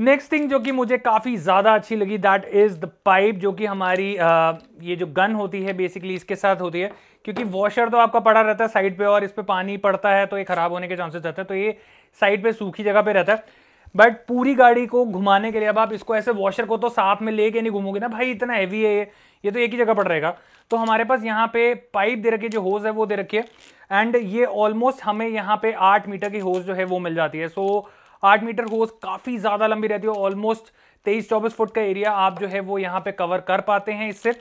next thing जो कि मुझे काफ़ी ज़्यादा अच्छी लगी दैट इज़ द पाइप जो कि हमारी आ, ये जो गन होती है बेसिकली इसके साथ होती है क्योंकि वॉशर तो आपका पड़ा रहता है साइड पे और इस पर पानी पड़ता है तो ये ख़राब होने के चांसेस रहते हैं तो ये साइड पे सूखी जगह पे रहता है बट पूरी गाड़ी को घुमाने के लिए अब आप इसको ऐसे वॉशर को तो साथ में लेके नहीं घूमोगे ना भाई इतना हैवी है ये ये तो एक ही जगह पड़ रहेगा तो हमारे पास यहाँ पे पाइप दे रखी है जो होज़ है वो दे रखी है एंड ये ऑलमोस्ट हमें यहाँ पे आठ मीटर की होज़ जो है वो मिल जाती है सो so, आठ मीटर होस काफ़ी ज़्यादा लंबी रहती है ऑलमोस्ट तेईस चौबीस फुट का एरिया आप जो है वो यहाँ पे कवर कर पाते हैं इससे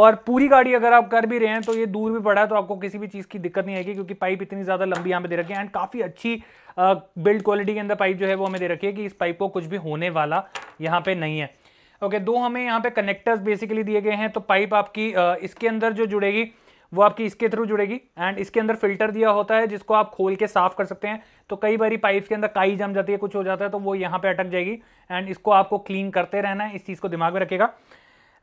और पूरी गाड़ी अगर आप कर भी रहे हैं तो ये दूर भी पड़ा है तो आपको किसी भी चीज़ की दिक्कत नहीं आएगी क्योंकि पाइप इतनी ज़्यादा लंबी यहाँ पे दे रखी है एंड काफ़ी अच्छी बिल्ड क्वालिटी के अंदर पाइप जो है वो हमें दे रखी है कि इस पाइप को कुछ भी होने वाला यहाँ पे नहीं है ओके दो हमें यहाँ पे कनेक्टर्स बेसिकली दिए गए हैं तो पाइप आपकी इसके अंदर जो जुड़ेगी वो आपकी इसके थ्रू जुड़ेगी एंड इसके अंदर फिल्टर दिया होता है जिसको आप खोल के साफ कर सकते हैं तो कई बार पाइप के अंदर काई जम जाती है कुछ हो जाता है तो वो यहाँ पे अटक जाएगी एंड इसको आपको क्लीन करते रहना है इस चीज़ को दिमाग में रखेगा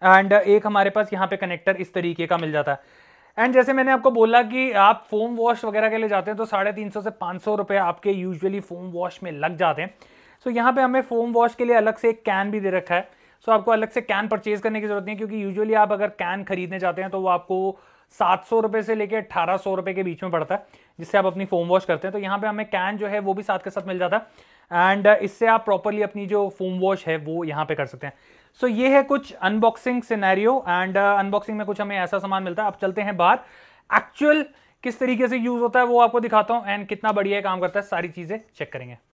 एंड एक हमारे पास यहाँ पे कनेक्टर इस तरीके का मिल जाता है एंड जैसे मैंने आपको बोला कि आप फोम वॉश वगैरह के लिए जाते हैं तो साढ़े तीन सौ से पाँच सौ रुपये आपके यूजुअली फोम वॉश में लग जाते हैं सो so, यहाँ पे हमें फोम वॉश के लिए अलग से एक कैन भी दे रखा है सो आपको अलग से कैन परचेज करने की जरूरत नहीं है क्योंकि यूजुअली आप अगर कैन खरीदने जाते हैं तो वो आपको सात सौ रुपये से लेकर अठारह सौ रुपये के बीच में पड़ता है जिससे आप अपनी फोम वॉश करते हैं तो यहाँ पे हमें कैन जो है वो भी साथ के साथ मिल जाता है एंड इससे आप प्रॉपरली अपनी जो फोम वॉश है वो यहाँ पे कर सकते हैं सो so, ये है कुछ अनबॉक्सिंग सिनेरियो एंड अनबॉक्सिंग में कुछ हमें ऐसा सामान मिलता है आप चलते हैं बाहर एक्चुअल किस तरीके से यूज होता है वो आपको दिखाता हूँ एंड कितना बढ़िया काम करता है सारी चीज़ें चेक करेंगे